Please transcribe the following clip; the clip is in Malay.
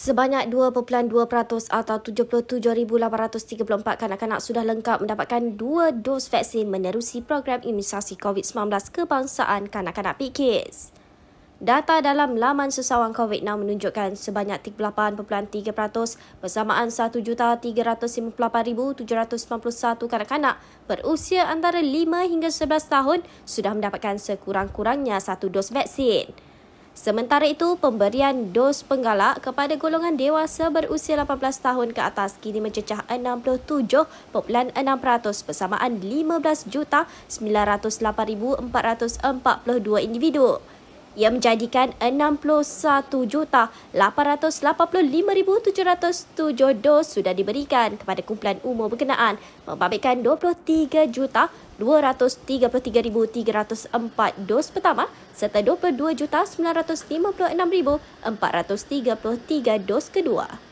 Sebanyak 2.2% atau 77,834 kanak-kanak sudah lengkap mendapatkan dua dos vaksin menerusi program imunisasi COVID-19 Kebangsaan Kanak-Kanak PKS. Data dalam laman sesawang COVID-19 menunjukkan sebanyak 38.3% bersamaan 1,358,791 kanak-kanak berusia antara 5 hingga 11 tahun sudah mendapatkan sekurang-kurangnya satu dos vaksin. Sementara itu, pemberian dos penggalak kepada golongan dewasa berusia 18 tahun ke atas kini mencecah 67.6% bersamaan 15,908,442 individu ia menjadikan juta 61,885,707 dos sudah diberikan kepada kumpulan umur berkenaan membabitkan 23,233,304 dos pertama serta juta 22,956,433 dos kedua.